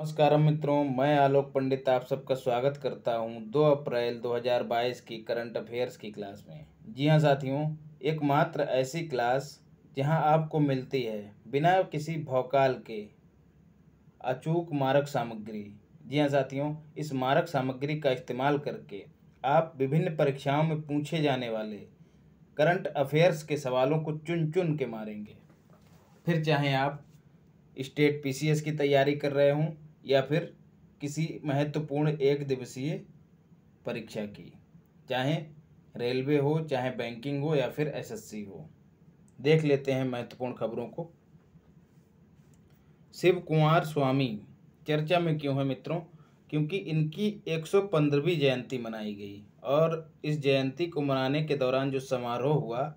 नमस्कार मित्रों मैं आलोक पंडित आप सबका स्वागत करता हूं 2 अप्रैल 2022 की करंट अफेयर्स की क्लास में जी हां साथियों एकमात्र ऐसी क्लास जहां आपको मिलती है बिना किसी भौकाल के अचूक मारक सामग्री जी हां साथियों इस मारक सामग्री का इस्तेमाल करके आप विभिन्न परीक्षाओं में पूछे जाने वाले करंट अफेयर्स के सवालों को चुन चुन के मारेंगे फिर चाहे आप स्टेट पीसीएस की तैयारी कर रहे हों या फिर किसी महत्वपूर्ण एक दिवसीय परीक्षा की चाहे रेलवे हो चाहे बैंकिंग हो या फिर एसएससी हो देख लेते हैं महत्वपूर्ण खबरों को शिव कुमार स्वामी चर्चा में क्यों है मित्रों क्योंकि इनकी 115वीं जयंती मनाई गई और इस जयंती को मनाने के दौरान जो समारोह हुआ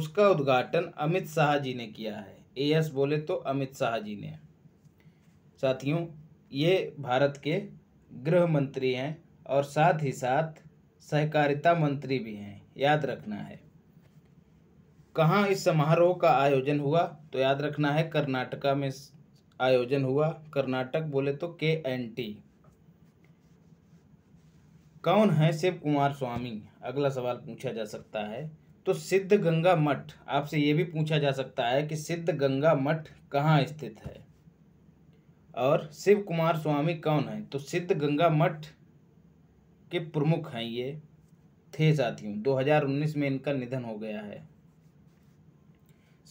उसका उद्घाटन अमित शाह जी ने किया है ए बोले तो अमित शाह जी ने साथियों ये भारत के गृह मंत्री हैं और साथ ही साथ सहकारिता मंत्री भी हैं याद रखना है कहाँ इस समारोह का आयोजन हुआ तो याद रखना है कर्नाटका में आयोजन हुआ कर्नाटक बोले तो के एन टी कौन है शिव कुमार स्वामी अगला सवाल पूछा जा सकता है तो सिद्ध गंगा मठ आपसे ये भी पूछा जा सकता है कि सिद्ध गंगा मठ कहाँ स्थित है और शिव कुमार स्वामी कौन है तो सिद्ध गंगा मठ के प्रमुख हैं ये थे साथियों 2019 में इनका निधन हो गया है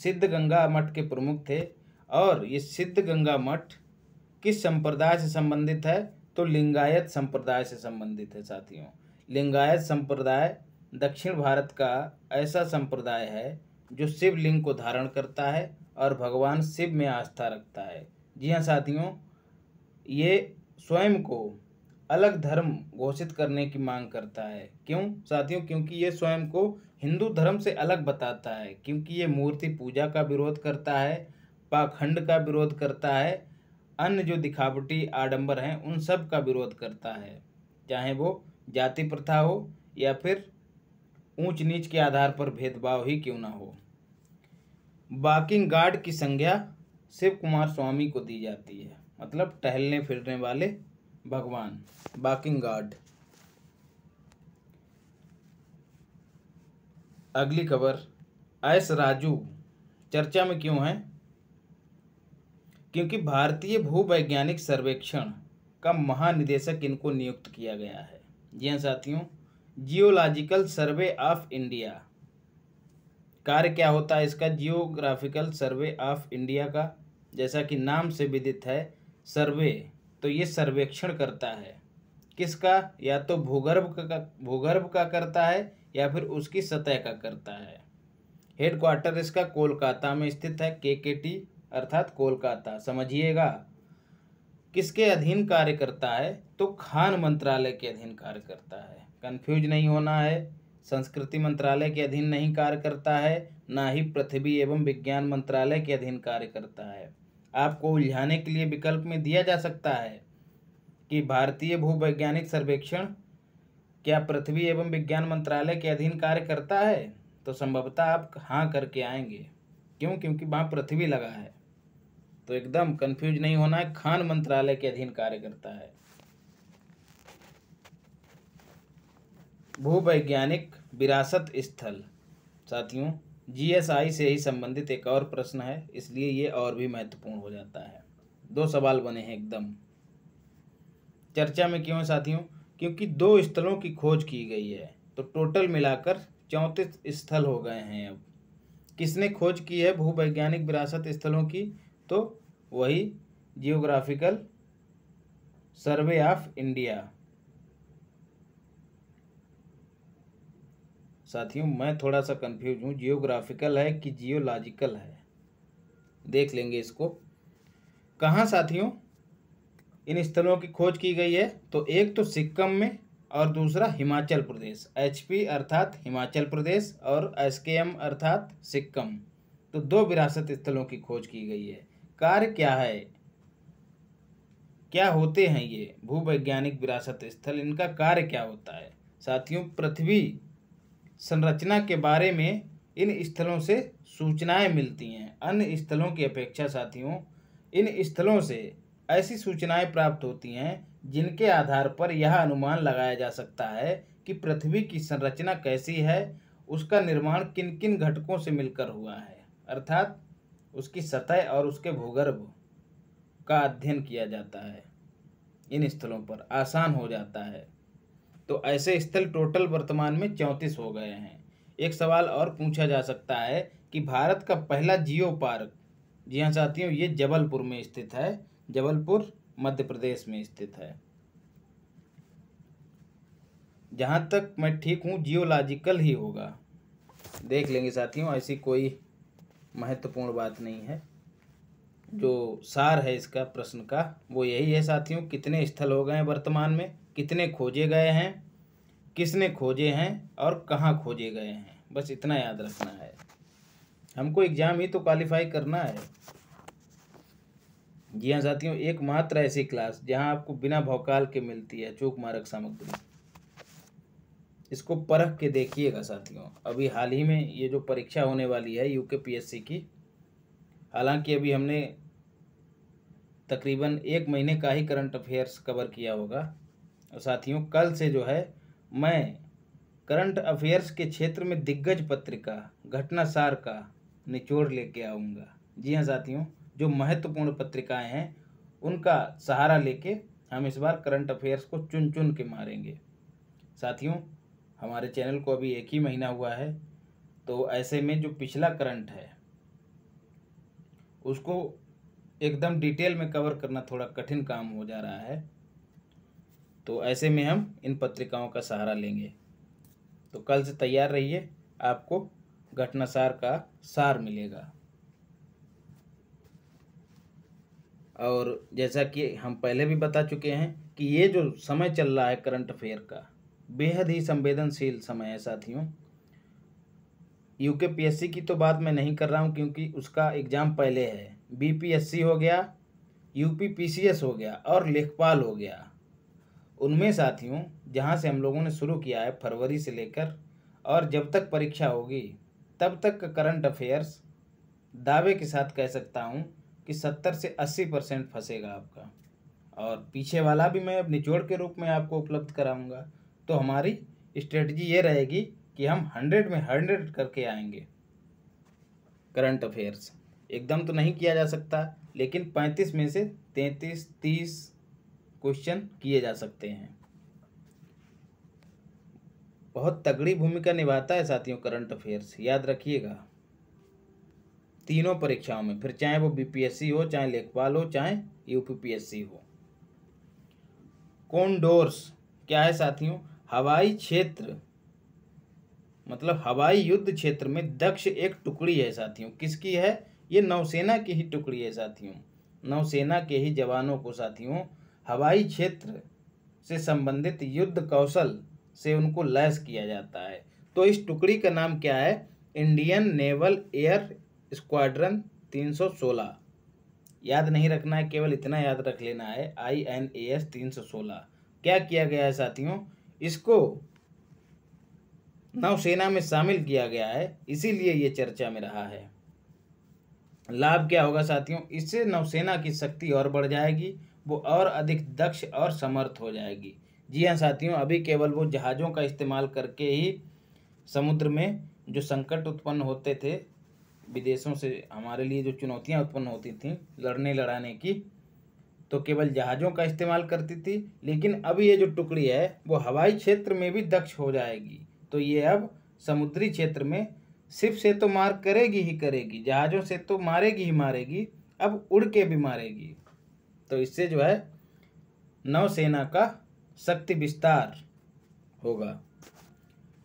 सिद्ध गंगा मठ के प्रमुख थे और ये सिद्ध गंगा मठ किस संप्रदाय से संबंधित है तो लिंगायत संप्रदाय से संबंधित है साथियों लिंगायत संप्रदाय दक्षिण भारत का ऐसा संप्रदाय है जो शिवलिंग को धारण करता है और भगवान शिव में आस्था रखता है जी हाँ साथियों ये स्वयं को अलग धर्म घोषित करने की मांग करता है क्यों साथियों क्योंकि ये स्वयं को हिंदू धर्म से अलग बताता है क्योंकि ये मूर्ति पूजा का विरोध करता है पाखंड का विरोध करता है अन्य जो दिखावटी आडंबर हैं उन सब का विरोध करता है चाहे वो जाति प्रथा हो या फिर ऊंच नीच के आधार पर भेदभाव ही क्यों ना हो बाकिंग गार्ड की संज्ञा शिव कुमार स्वामी को दी जाती है मतलब टहलने फिरने वाले भगवान बाकिंग गार्ड अगली खबर एस राजू चर्चा में क्यों है क्योंकि भारतीय भूवैज्ञानिक सर्वेक्षण का महानिदेशक इनको नियुक्त किया गया है जी हाँ साथियों जियोलॉजिकल सर्वे ऑफ इंडिया कार्य क्या होता है इसका जियोग्राफिकल सर्वे ऑफ इंडिया का जैसा कि नाम से विदित है सर्वे तो ये सर्वेक्षण करता है किसका या तो भूगर्भ का भूगर्भ का करता है या फिर उसकी सतह का करता है हेडक्वार्टर इसका कोलकाता में स्थित है के के टी अर्थात कोलकाता समझिएगा किसके अधीन कार्य करता है तो खान मंत्रालय के अधीन कार्य करता है कंफ्यूज नहीं होना है संस्कृति मंत्रालय के अधीन नहीं कार्य करता है ना ही पृथ्वी एवं विज्ञान मंत्रालय के अधीन कार्य करता है आपको उलझाने के लिए विकल्प में दिया जा सकता है कि भारतीय भूवैज्ञानिक सर्वेक्षण क्या पृथ्वी एवं विज्ञान मंत्रालय के अधीन कार्य करता है तो संभवतः आप हाँ करके आएंगे क्यों क्योंकि वहाँ पृथ्वी लगा है तो एकदम कंफ्यूज नहीं होना है खान मंत्रालय के अधीन कार्य करता है भूवैज्ञानिक विरासत स्थल साथियों जीएसआई से ही संबंधित एक और प्रश्न है इसलिए ये और भी महत्वपूर्ण हो जाता है दो सवाल बने हैं एकदम चर्चा में क्यों है साथियों क्योंकि दो स्थलों की खोज की गई है तो टोटल मिलाकर चौंतीस स्थल हो गए हैं अब किसने खोज की है भूवैज्ञानिक विरासत स्थलों की तो वही जियोग्राफिकल सर्वे ऑफ इंडिया साथियों मैं थोड़ा सा कंफ्यूज हूँ जियोग्राफिकल है कि जियोलॉजिकल है देख लेंगे इसको कहाँ साथियों इन स्थलों की खोज की गई है तो एक तो सिक्किम में और दूसरा हिमाचल प्रदेश एचपी अर्थात हिमाचल प्रदेश और एसकेएम अर्थात सिक्किम तो दो विरासत स्थलों की खोज की गई है कार्य क्या है क्या होते हैं ये भूवैज्ञानिक विरासत स्थल इनका कार्य क्या होता है साथियों पृथ्वी संरचना के बारे में इन स्थलों से सूचनाएं मिलती हैं अन्य स्थलों की अपेक्षा साथियों इन स्थलों से ऐसी सूचनाएं प्राप्त होती हैं जिनके आधार पर यह अनुमान लगाया जा सकता है कि पृथ्वी की संरचना कैसी है उसका निर्माण किन किन घटकों से मिलकर हुआ है अर्थात उसकी सतह और उसके भूगर्भ का अध्ययन किया जाता है इन स्थलों पर आसान हो जाता है तो ऐसे स्थल टोटल वर्तमान में चौंतीस हो गए हैं एक सवाल और पूछा जा सकता है कि भारत का पहला जियो पार्क जी हाँ साथियों ये जबलपुर में स्थित है जबलपुर मध्य प्रदेश में स्थित है जहाँ तक मैं ठीक हूँ जियोलॉजिकल ही होगा देख लेंगे साथियों ऐसी कोई महत्वपूर्ण बात नहीं है जो सार है इसका प्रश्न का वो यही है साथियों कितने स्थल हो गए हैं वर्तमान में कितने खोजे गए हैं किसने खोजे हैं और कहाँ खोजे गए हैं बस इतना याद रखना है हमको एग्ज़ाम ही तो क्वालिफाई करना है जी हाँ साथियों एक मात्र ऐसी क्लास जहाँ आपको बिना भौकाल के मिलती है चूक मारक सामग्री इसको परख के देखिएगा साथियों अभी हाल ही में ये जो परीक्षा होने वाली है यूके पीएससी की हालांकि अभी हमने तकरीबन एक महीने का ही करंट अफेयर्स कवर किया होगा साथियों कल से जो है मैं करंट अफेयर्स के क्षेत्र में दिग्गज पत्रिका घटनासार का निचोड़ लेके आऊँगा जी हाँ साथियों जो महत्वपूर्ण पत्रिकाएं हैं उनका सहारा लेके हम इस बार करंट अफेयर्स को चुन चुन के मारेंगे साथियों हमारे चैनल को अभी एक ही महीना हुआ है तो ऐसे में जो पिछला करंट है उसको एकदम डिटेल में कवर करना थोड़ा कठिन काम हो जा रहा है तो ऐसे में हम इन पत्रिकाओं का सहारा लेंगे तो कल से तैयार रहिए आपको घटनासार का सार मिलेगा और जैसा कि हम पहले भी बता चुके हैं कि ये जो समय चल रहा है करंट अफेयर का बेहद ही संवेदनशील समय है साथियों यूके पीएससी की तो बात मैं नहीं कर रहा हूँ क्योंकि उसका एग्ज़ाम पहले है बीपीएससी हो गया यूपीपीसीएस हो गया और लेखपाल हो गया उनमें साथियों जहाँ से हम लोगों ने शुरू किया है फरवरी से लेकर और जब तक परीक्षा होगी तब तक करंट अफेयर्स दावे के साथ कह सकता हूँ कि सत्तर से अस्सी परसेंट फंसेगा आपका और पीछे वाला भी मैं निचोड़ के रूप में आपको उपलब्ध कराऊंगा तो हमारी स्ट्रेटजी ये रहेगी कि हम हंड्रेड में हंड्रेड करके आएंगे करंट अफेयर्स एकदम तो नहीं किया जा सकता लेकिन पैंतीस में से तैंतीस तीस क्वेश्चन किए जा सकते हैं बहुत तगड़ी भूमिका निभाता है साथियों करंट अफेयर्स याद रखिएगा तीनों परीक्षाओं में फिर चाहे वो बीपीएससी हो चाहे लेखपाल हो चाहे यूपीपीएससी हो कोंडोर्स क्या है साथियों हवाई क्षेत्र मतलब हवाई युद्ध क्षेत्र में दक्ष एक टुकड़ी है साथियों किसकी है ये नौसेना की ही टुकड़ी है साथियों नौसेना के ही जवानों को साथियों हवाई क्षेत्र से संबंधित युद्ध कौशल से उनको लैस किया जाता है तो इस टुकड़ी का नाम क्या है इंडियन नेवल एयर स्क्वाड्रन 316 याद नहीं रखना है केवल इतना याद रख लेना है आई एन ए एस तीन सौ सोलह क्या किया गया है साथियों इसको नौसेना में शामिल किया गया है इसीलिए ये चर्चा में रहा है लाभ क्या होगा साथियों इससे नौसेना की शक्ति और बढ़ जाएगी वो और अधिक दक्ष और समर्थ हो जाएगी जी हाँ साथियों अभी केवल वो जहाज़ों का इस्तेमाल करके ही समुद्र में जो संकट उत्पन्न होते थे विदेशों से हमारे लिए जो चुनौतियाँ उत्पन्न होती थीं लड़ने लड़ाने की तो केवल जहाज़ों का इस्तेमाल करती थी लेकिन अब ये जो टुकड़ी है वो हवाई क्षेत्र में भी दक्ष हो जाएगी तो ये अब समुद्री क्षेत्र में सिर्फ से तो मार करेगी ही करेगी जहाज़ों से तो मारेगी ही मारेगी अब उड़ के भी मारेगी तो इससे जो है नौसेना का शक्ति विस्तार होगा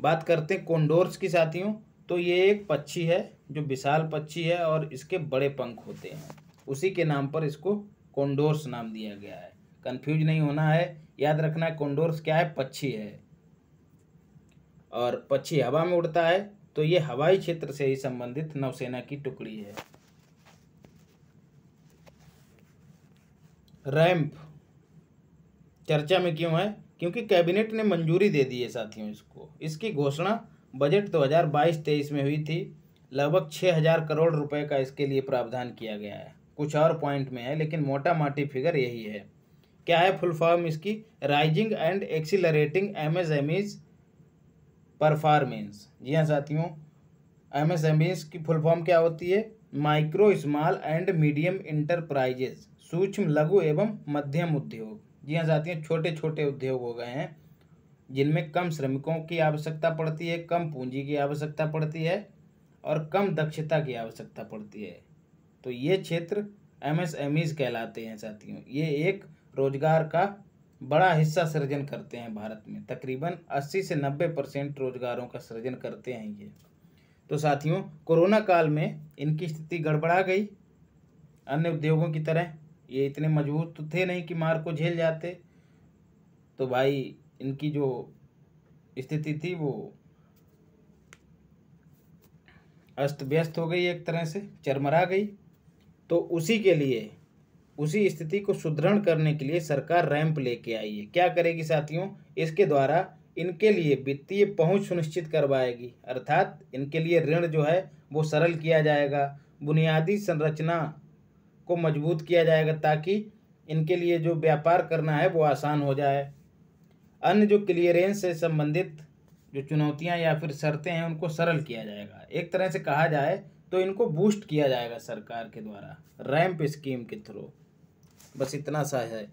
बात करते हैं कोंडोर्स की साथियों तो ये एक पक्षी है जो विशाल पक्षी है और इसके बड़े पंख होते हैं उसी के नाम पर इसको कोंडोर्स नाम दिया गया है कंफ्यूज नहीं होना है याद रखना है कोंडोर्स क्या है पक्षी है और पक्षी हवा में उड़ता है तो ये हवाई क्षेत्र से ही संबंधित नौसेना की टुकड़ी है रैंप चर्चा में क्यों है क्योंकि कैबिनेट ने मंजूरी दे दी है साथियों इसको इसकी घोषणा बजट 2022-23 में हुई थी लगभग 6000 करोड़ रुपए का इसके लिए प्रावधान किया गया है कुछ और पॉइंट में है लेकिन मोटा माटी फिगर यही है क्या है फुल फॉर्म इसकी rising and accelerating M S M Es performance जी हाँ साथियों एम एस एम ईज की फुल फॉर्म क्या होती है micro small and medium enterprises सूक्ष्म लघु एवं मध्यम उद्योग जी हाँ साथियों छोटे छोटे उद्योग हो गए हैं जिनमें कम श्रमिकों की आवश्यकता पड़ती है कम पूंजी की आवश्यकता पड़ती है और कम दक्षता की आवश्यकता पड़ती है तो ये क्षेत्र एमएसएमईज कहलाते हैं साथियों ये एक रोजगार का बड़ा हिस्सा सृजन करते हैं भारत में तकरीबन 80 से 90 परसेंट रोजगारों का सृजन करते हैं ये तो साथियों कोरोना काल में इनकी स्थिति गड़बड़ा गई अन्य उद्योगों की तरह ये इतने मजबूत तो थे नहीं कि मार को झेल जाते तो भाई इनकी जो स्थिति थी वो अस्त व्यस्त हो गई एक तरह से चरमरा गई तो उसी के लिए उसी स्थिति को सुदृढ़ करने के लिए सरकार रैंप लेके आई है क्या करेगी साथियों इसके द्वारा इनके लिए वित्तीय पहुंच सुनिश्चित करवाएगी अर्थात इनके लिए ऋण जो है वो सरल किया जाएगा बुनियादी संरचना को मजबूत किया जाएगा ताकि इनके लिए जो व्यापार करना है वो आसान हो जाए अन्य जो क्लियरेंस से संबंधित जो चुनौतियां या फिर शर्तें हैं उनको सरल किया जाएगा एक तरह से कहा जाए तो इनको बूस्ट किया जाएगा सरकार के द्वारा रैंप स्कीम के थ्रू बस इतना सा है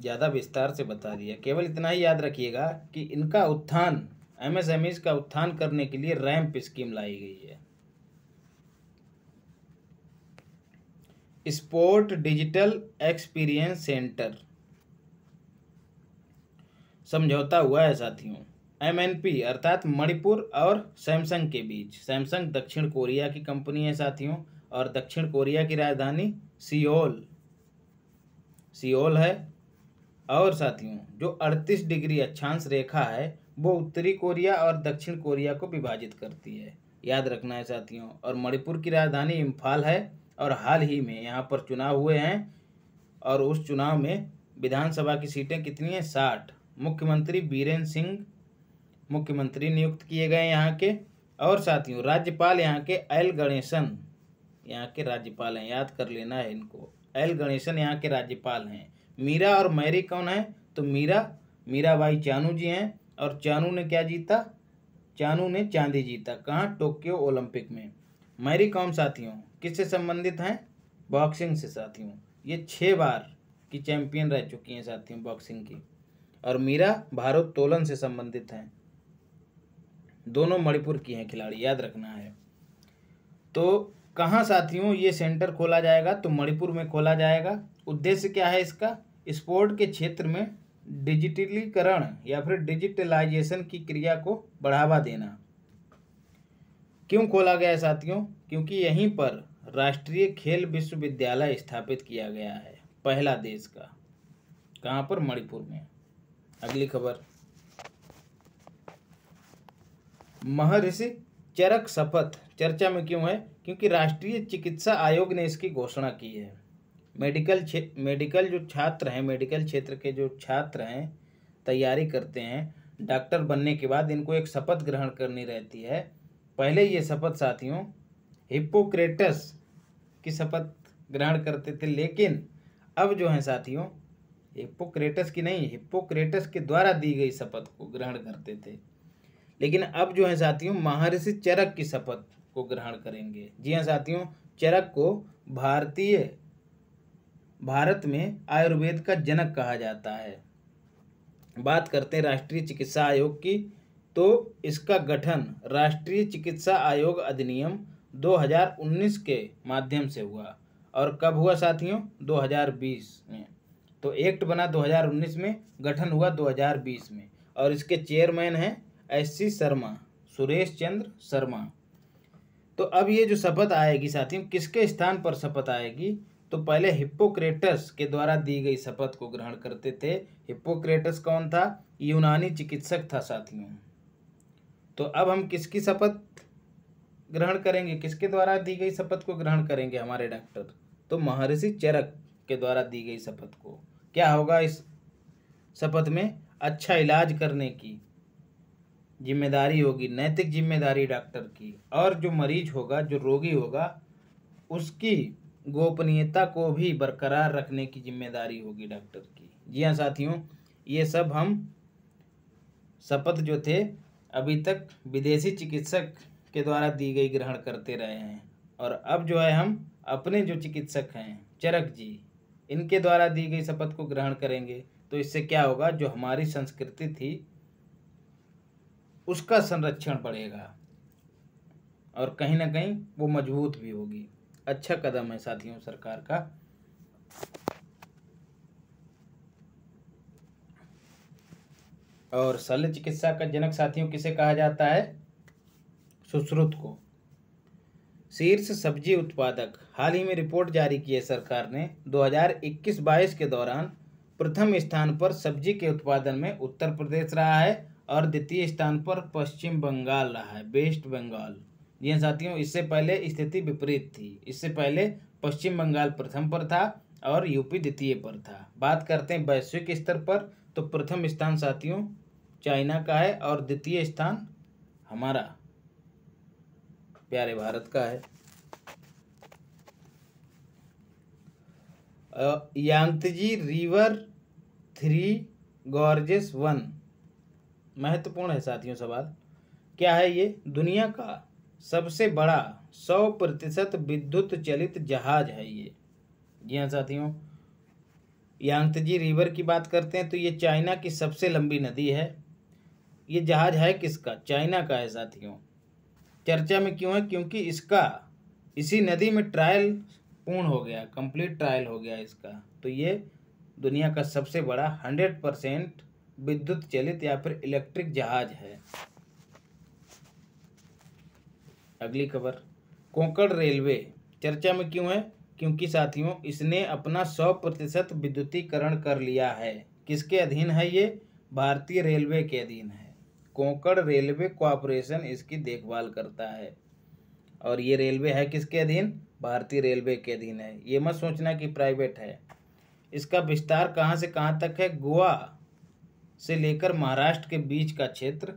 ज़्यादा विस्तार से बता दिया केवल इतना ही याद रखिएगा कि इनका उत्थान एमएसएमईज e का उत्थान करने के लिए रैंप स्कीम लाई गई है स्पोर्ट डिजिटल एक्सपीरियंस सेंटर समझौता हुआ है साथियों एमएनपी अर्थात मणिपुर और सैमसंग के बीच सैमसंग दक्षिण कोरिया की कंपनी है साथियों और दक्षिण कोरिया की राजधानी सियोल सियोल है और साथियों जो अड़तीस डिग्री अक्षांश रेखा है वो उत्तरी कोरिया और दक्षिण कोरिया को विभाजित करती है याद रखना है साथियों और मणिपुर की राजधानी इम्फाल है और हाल ही में यहाँ पर चुनाव हुए हैं और उस चुनाव में विधानसभा की सीटें कितनी हैं साठ मुख्यमंत्री बीरेन सिंह मुख्यमंत्री नियुक्त किए गए यहाँ के और साथियों राज्यपाल यहाँ के एल गणेशन यहाँ के राज्यपाल हैं याद कर लेना है इनको एल गणेशन यहाँ के राज्यपाल हैं मीरा और मैरी कौन है तो मीरा मीरा भाई चानू जी हैं और चानू ने क्या जीता चानू ने चांदी जीता कहाँ टोक्यो ओलंपिक में मैरी कॉम साथियों किससे संबंधित हैं बॉक्सिंग से साथियों ये छः बार की चैंपियन रह चुकी हैं साथियों बॉक्सिंग की और मीरा भारोत्तोलन से संबंधित हैं दोनों मणिपुर की हैं खिलाड़ी याद रखना है तो कहाँ साथियों ये सेंटर खोला जाएगा तो मणिपुर में खोला जाएगा उद्देश्य क्या है इसका स्पोर्ट के क्षेत्र में डिजिटलीकरण या फिर डिजिटलाइजेशन की क्रिया को बढ़ावा देना क्यों खोला गया है साथियों क्योंकि यहीं पर राष्ट्रीय खेल विश्वविद्यालय स्थापित किया गया है पहला देश का कहां पर मणिपुर में अगली खबर महर्षि चरक शपथ चर्चा में क्यों है क्योंकि राष्ट्रीय चिकित्सा आयोग ने इसकी घोषणा की है मेडिकल छे मेडिकल जो छात्र हैं मेडिकल क्षेत्र के जो छात्र हैं तैयारी करते हैं डॉक्टर बनने के बाद इनको एक शपथ ग्रहण करनी रहती है पहले ये शपथ साथियों हिप्पोक्रेटस की शपथ ग्रहण करते थे लेकिन अब जो हैं साथियों हिप्पोक्रेटस की नहीं हिप्पोक्रेटस के द्वारा दी गई शपथ को ग्रहण करते थे लेकिन अब जो है साथियों महर्षि चरक की शपथ को ग्रहण करेंगे जी हाँ साथियों चरक को भारतीय भारत में आयुर्वेद का जनक कहा जाता है बात करते हैं राष्ट्रीय चिकित्सा आयोग की तो इसका गठन राष्ट्रीय चिकित्सा आयोग अधिनियम 2019 के माध्यम से हुआ और कब हुआ साथियों 2020 में तो एक्ट बना 2019 में गठन हुआ 2020 में और इसके चेयरमैन हैं एस सी शर्मा सुरेश चंद्र शर्मा तो अब ये जो शपथ आएगी साथियों किसके स्थान पर शपथ आएगी तो पहले हिप्पोक्रेटस के द्वारा दी गई शपथ को ग्रहण करते थे हिप्पोक्रेटस कौन था यूनानी चिकित्सक था साथियों तो अब हम किसकी शपथ ग्रहण करेंगे किसके द्वारा दी गई शपथ को ग्रहण करेंगे हमारे डॉक्टर तो महर्षि चरक के द्वारा दी गई शपथ को क्या होगा इस शपथ में अच्छा इलाज करने की जिम्मेदारी होगी नैतिक जिम्मेदारी डॉक्टर की और जो मरीज होगा जो रोगी होगा उसकी गोपनीयता को भी बरकरार रखने की जिम्मेदारी होगी डॉक्टर की जी हाँ साथियों ये सब हम शपथ जो थे अभी तक विदेशी चिकित्सक के द्वारा दी गई ग्रहण करते रहे हैं और अब जो है हम अपने जो चिकित्सक हैं चरक जी इनके द्वारा दी गई शपथ को ग्रहण करेंगे तो इससे क्या होगा जो हमारी संस्कृति थी उसका संरक्षण बढ़ेगा और कहीं ना कहीं वो मजबूत भी होगी अच्छा कदम है साथियों सरकार का और शल्य चिकित्सा का जनक साथियों किसे कहा जाता है सुश्रुत को शीर्ष सब्जी उत्पादक हाल ही में रिपोर्ट जारी की है सरकार ने 2021-22 के दौरान प्रथम स्थान पर सब्जी के उत्पादन में उत्तर प्रदेश रहा है और द्वितीय स्थान पर पश्चिम बंगाल रहा है वेस्ट बंगाल जी साथियों इससे पहले स्थिति विपरीत थी इससे पहले पश्चिम बंगाल प्रथम पर था और यूपी द्वितीय पर था बात करते हैं वैश्विक स्तर पर तो प्रथम स्थान साथियों चाइना का है और द्वितीय स्थान हमारा प्यारे भारत का है यांगतजी रिवर थ्री गॉर्जेस वन महत्वपूर्ण है साथियों सवाल क्या है ये दुनिया का सबसे बड़ा सौ प्रतिशत विद्युत चलित जहाज है ये जी हाँ साथियों यांगतजी रिवर की बात करते हैं तो ये चाइना की सबसे लंबी नदी है ये जहाज है किसका चाइना का है साथियों चर्चा में क्यों है क्योंकि इसका इसी नदी में ट्रायल पूर्ण हो गया कंप्लीट ट्रायल हो गया इसका तो ये दुनिया का सबसे बड़ा हंड्रेड परसेंट विद्युत चलित या फिर इलेक्ट्रिक जहाज है अगली खबर कोंकण रेलवे चर्चा में क्यों है क्योंकि साथियों इसने अपना सौ प्रतिशत विद्युतीकरण कर लिया है किसके अधीन है ये भारतीय रेलवे के अधीन है कोंकण रेलवे कॉरपोरेशन इसकी देखभाल करता है और ये रेलवे है किसके अधीन भारतीय रेलवे के अधीन है ये मत सोचना कि प्राइवेट है इसका विस्तार कहाँ से कहाँ तक है गोवा से लेकर महाराष्ट्र के बीच का क्षेत्र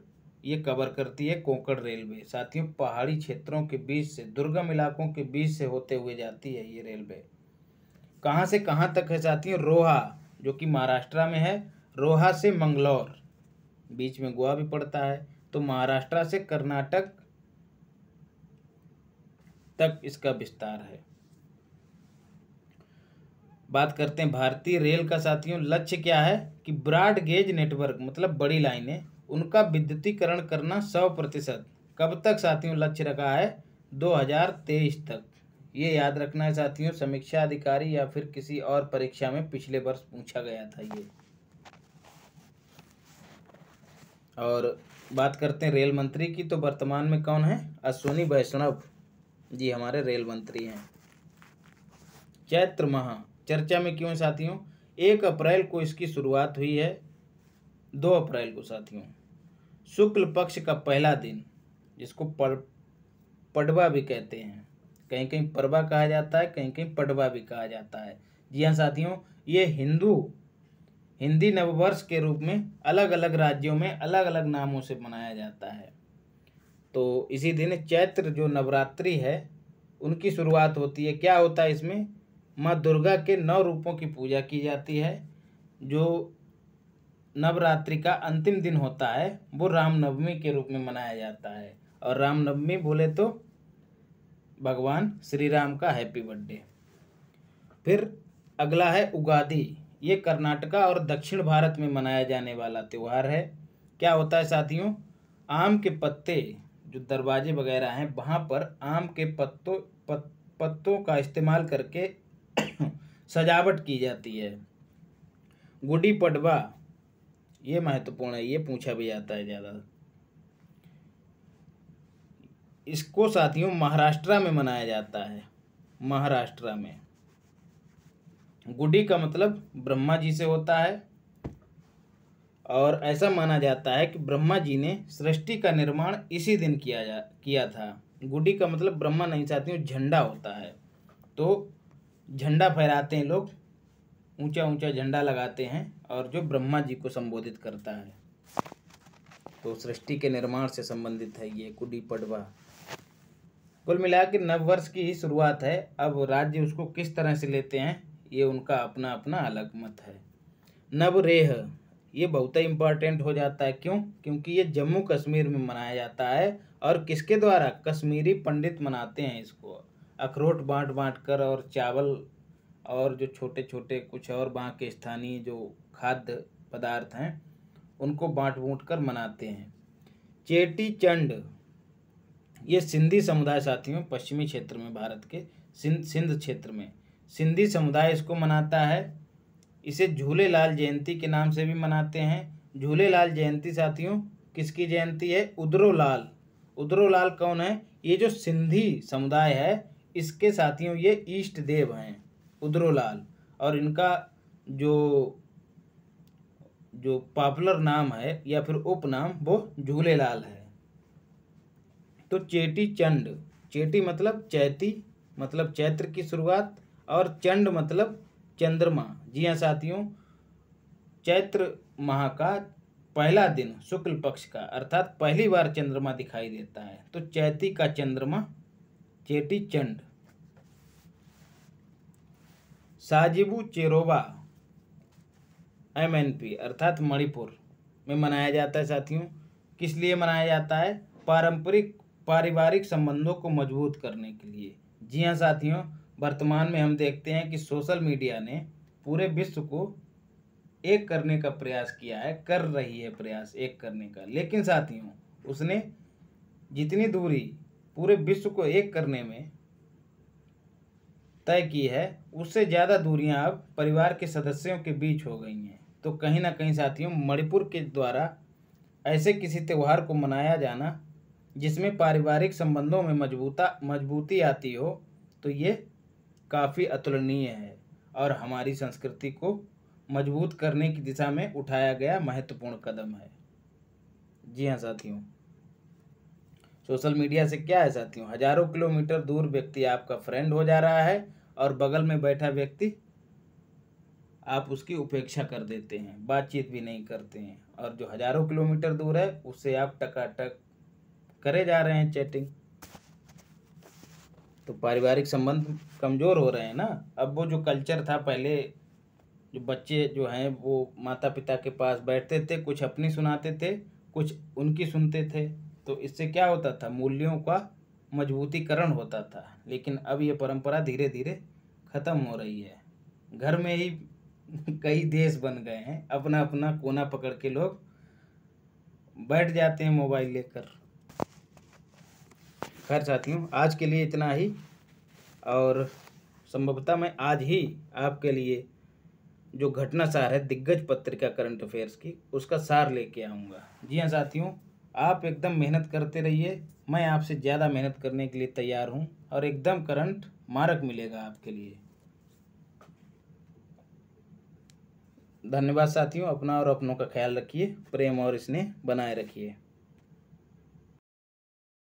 ये कवर करती है कोंकण रेलवे साथियों पहाड़ी क्षेत्रों के बीच से दुर्गम इलाकों के बीच से होते हुए जाती है ये रेलवे कहाँ से कहाँ तक है साथियों रोहा जो कि महाराष्ट्र में है रोहा से मंगलौर बीच में गोवा भी पड़ता है तो महाराष्ट्र से कर्नाटक तक इसका विस्तार है बात करते हैं भारतीय रेल का साथियों लक्ष्य क्या है कि ब्रॉड गेज नेटवर्क मतलब बड़ी लाइनें उनका विद्युतीकरण करना सौ प्रतिशत कब तक साथियों लक्ष्य रखा है 2023 तक ये याद रखना है साथियों समीक्षा अधिकारी या फिर किसी और परीक्षा में पिछले वर्ष पूछा गया था ये और बात करते हैं रेल मंत्री की तो वर्तमान में कौन है अश्विनी वैष्णव जी हमारे रेल मंत्री हैं चैत्र माह चर्चा में क्यों साथियों एक अप्रैल को इसकी शुरुआत हुई है दो अप्रैल को साथियों शुक्ल पक्ष का पहला दिन जिसको पर पडवा भी कहते हैं कहीं कहीं परवा कहा जाता है कहीं कहीं पडवा भी कहा जाता है जी हाँ साथियों ये हिंदू हिंदी नववर्ष के रूप में अलग अलग राज्यों में अलग अलग नामों से मनाया जाता है तो इसी दिन चैत्र जो नवरात्रि है उनकी शुरुआत होती है क्या होता है इसमें माँ दुर्गा के नौ रूपों की पूजा की जाती है जो नवरात्रि का अंतिम दिन होता है वो रामनवमी के रूप में मनाया जाता है और रामनवमी बोले तो भगवान श्री राम का हैप्पी बर्थडे फिर अगला है उगादी ये कर्नाटका और दक्षिण भारत में मनाया जाने वाला त्यौहार है क्या होता है साथियों आम के पत्ते जो दरवाजे वगैरह हैं वहाँ पर आम के पत्तों पत, पत्तों का इस्तेमाल करके सजावट की जाती है गुडी पडवा ये महत्वपूर्ण है ये पूछा भी जाता है ज़्यादा इसको साथियों महाराष्ट्र में मनाया जाता है महाराष्ट्र में गुडी का मतलब ब्रह्मा जी से होता है और ऐसा माना जाता है कि ब्रह्मा जी ने सृष्टि का निर्माण इसी दिन किया जा किया था गुडी का मतलब ब्रह्मा नहीं साथियों झंडा होता है तो झंडा फहराते हैं लोग ऊंचा ऊंचा झंडा लगाते हैं और जो ब्रह्मा जी को संबोधित करता है तो सृष्टि के निर्माण से संबंधित है ये कुडी पडवा कुल मिला के नववर्ष की ही शुरुआत है अब राज्य उसको किस तरह से लेते हैं ये उनका अपना अपना अलग मत है नवरेह ये बहुत ही इम्पॉर्टेंट हो जाता है क्यों क्योंकि ये जम्मू कश्मीर में मनाया जाता है और किसके द्वारा कश्मीरी पंडित मनाते हैं इसको अखरोट बांट बांट कर और चावल और जो छोटे छोटे कुछ और वहाँ के स्थानीय जो खाद्य पदार्थ हैं उनको बांट बूट कर मनाते हैं चेटी चंड ये सिंधी समुदाय साथियों पश्चिमी क्षेत्र में भारत के सिंध सिंध क्षेत्र में सिंधी समुदाय इसको मनाता है इसे झूले लाल जयंती के नाम से भी मनाते हैं झूले लाल जयंती साथियों किसकी जयंती है उदरो लाल उदरो लाल कौन है ये जो सिंधी समुदाय है इसके साथियों ये ईष्ट देव हैं उदरोलाल और इनका जो जो पॉपुलर नाम है या फिर उपनाम वो झूलेलाल है तो चेटी चंड चेटी मतलब चैती मतलब चैत्र की शुरुआत और चंड मतलब चंद्रमा जी हाँ साथियों चैत्र माह का पहला दिन शुक्ल पक्ष का अर्थात पहली बार चंद्रमा दिखाई देता है तो चैती का चंद्रमा चेटी चंड साजिबू चेरोबा एमएनपी अर्थात मणिपुर में मनाया जाता है साथियों किस लिए मनाया जाता है पारंपरिक पारिवारिक संबंधों को मजबूत करने के लिए जी हाँ साथियों वर्तमान में हम देखते हैं कि सोशल मीडिया ने पूरे विश्व को एक करने का प्रयास किया है कर रही है प्रयास एक करने का लेकिन साथियों उसने जितनी दूरी पूरे विश्व को एक करने में तय की है उससे ज़्यादा दूरियां अब परिवार के सदस्यों के बीच हो गई हैं तो कहीं ना कहीं साथियों मणिपुर के द्वारा ऐसे किसी त्यौहार को मनाया जाना जिसमें पारिवारिक संबंधों में मजबूता मजबूती आती हो तो ये काफ़ी अतुलनीय है और हमारी संस्कृति को मजबूत करने की दिशा में उठाया गया महत्वपूर्ण कदम है जी हाँ साथियों सोशल मीडिया से क्या है साथियों हजारों किलोमीटर दूर व्यक्ति आपका फ्रेंड हो जा रहा है और बगल में बैठा व्यक्ति आप उसकी उपेक्षा कर देते हैं बातचीत भी नहीं करते हैं और जो हज़ारों किलोमीटर दूर है उससे आप टकाटक करे जा रहे हैं चैटिंग तो पारिवारिक संबंध कमज़ोर हो रहे हैं ना अब वो जो कल्चर था पहले जो बच्चे जो हैं वो माता पिता के पास बैठते थे कुछ अपनी सुनाते थे कुछ उनकी सुनते थे तो इससे क्या होता था मूल्यों का मजबूतीकरण होता था लेकिन अब ये परंपरा धीरे धीरे ख़त्म हो रही है घर में ही कई देश बन गए हैं अपना अपना कोना पकड़ के लोग बैठ जाते हैं मोबाइल लेकर खैर साथियों आज के लिए इतना ही और संभवतः मैं आज ही आपके लिए जो घटना सार है दिग्गज पत्रिका करंट अफेयर्स की उसका सार लेके आऊँगा जी हाँ साथियों आप एकदम मेहनत करते रहिए मैं आपसे ज़्यादा मेहनत करने के लिए तैयार हूँ और एकदम करंट मारक मिलेगा आपके लिए धन्यवाद साथियों अपना और अपनों का ख्याल रखिए प्रेम और स्नेह बनाए रखिए